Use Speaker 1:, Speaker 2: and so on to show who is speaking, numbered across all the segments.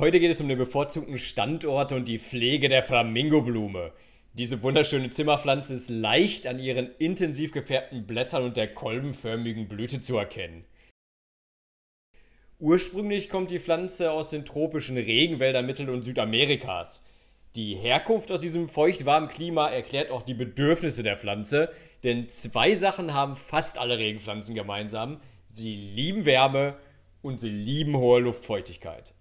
Speaker 1: Heute geht es um den bevorzugten Standort und die Pflege der Flamingoblume. Diese wunderschöne Zimmerpflanze ist leicht an ihren intensiv gefärbten Blättern und der kolbenförmigen Blüte zu erkennen. Ursprünglich kommt die Pflanze aus den tropischen Regenwäldern Mittel- und Südamerikas. Die Herkunft aus diesem feuchtwarmen Klima erklärt auch die Bedürfnisse der Pflanze, denn zwei Sachen haben fast alle Regenpflanzen gemeinsam. Sie lieben Wärme und sie lieben hohe Luftfeuchtigkeit.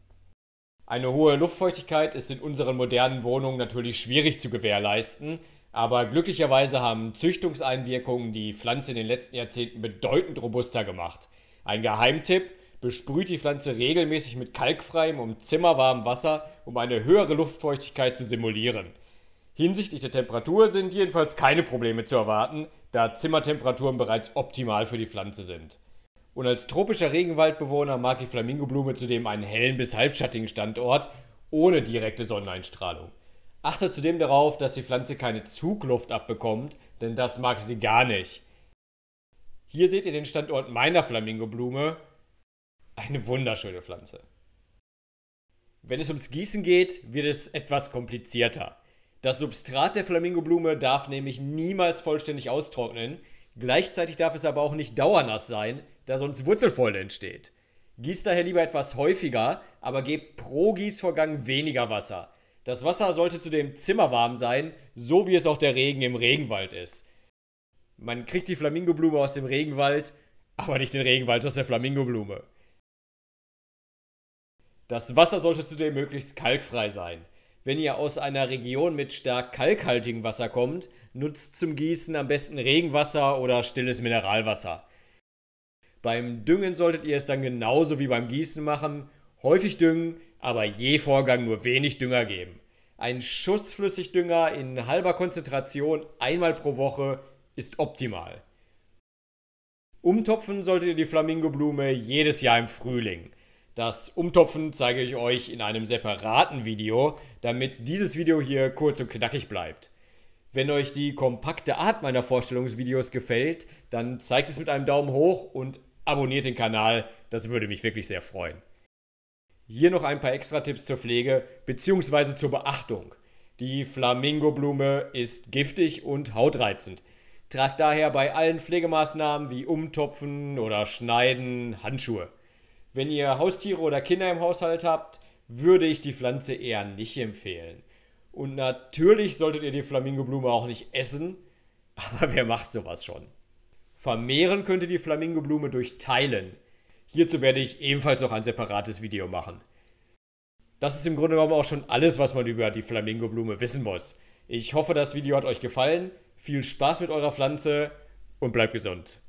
Speaker 1: Eine hohe Luftfeuchtigkeit ist in unseren modernen Wohnungen natürlich schwierig zu gewährleisten, aber glücklicherweise haben Züchtungseinwirkungen die Pflanze in den letzten Jahrzehnten bedeutend robuster gemacht. Ein Geheimtipp, besprüht die Pflanze regelmäßig mit kalkfreiem und zimmerwarmem Wasser, um eine höhere Luftfeuchtigkeit zu simulieren. Hinsichtlich der Temperatur sind jedenfalls keine Probleme zu erwarten, da Zimmertemperaturen bereits optimal für die Pflanze sind und als tropischer Regenwaldbewohner mag die Flamingoblume zudem einen hellen bis halbschattigen Standort ohne direkte Sonneneinstrahlung. Achte zudem darauf, dass die Pflanze keine Zugluft abbekommt, denn das mag sie gar nicht. Hier seht ihr den Standort meiner Flamingoblume. Eine wunderschöne Pflanze. Wenn es ums Gießen geht, wird es etwas komplizierter. Das Substrat der Flamingoblume darf nämlich niemals vollständig austrocknen, Gleichzeitig darf es aber auch nicht dauernass sein, da sonst Wurzelfäule entsteht. Gießt daher lieber etwas häufiger, aber gebt pro Gießvorgang weniger Wasser. Das Wasser sollte zudem zimmerwarm sein, so wie es auch der Regen im Regenwald ist. Man kriegt die Flamingoblume aus dem Regenwald, aber nicht den Regenwald aus der Flamingoblume. Das Wasser sollte zudem möglichst kalkfrei sein wenn ihr aus einer Region mit stark kalkhaltigem Wasser kommt, nutzt zum Gießen am besten Regenwasser oder stilles Mineralwasser. Beim Düngen solltet ihr es dann genauso wie beim Gießen machen, häufig düngen, aber je Vorgang nur wenig Dünger geben. Ein Schuss Flüssigdünger in halber Konzentration einmal pro Woche ist optimal. Umtopfen solltet ihr die Flamingoblume jedes Jahr im Frühling. Das Umtopfen zeige ich euch in einem separaten Video, damit dieses Video hier kurz und knackig bleibt. Wenn euch die kompakte Art meiner Vorstellungsvideos gefällt, dann zeigt es mit einem Daumen hoch und abonniert den Kanal, das würde mich wirklich sehr freuen. Hier noch ein paar extra Tipps zur Pflege bzw. zur Beachtung. Die Flamingoblume ist giftig und hautreizend. Tragt daher bei allen Pflegemaßnahmen wie Umtopfen oder Schneiden Handschuhe. Wenn ihr Haustiere oder Kinder im Haushalt habt, würde ich die Pflanze eher nicht empfehlen. Und natürlich solltet ihr die Flamingoblume auch nicht essen, aber wer macht sowas schon? Vermehren könnt ihr die Flamingoblume durch Teilen. Hierzu werde ich ebenfalls noch ein separates Video machen. Das ist im Grunde genommen auch schon alles, was man über die Flamingoblume wissen muss. Ich hoffe, das Video hat euch gefallen. Viel Spaß mit eurer Pflanze und bleibt gesund.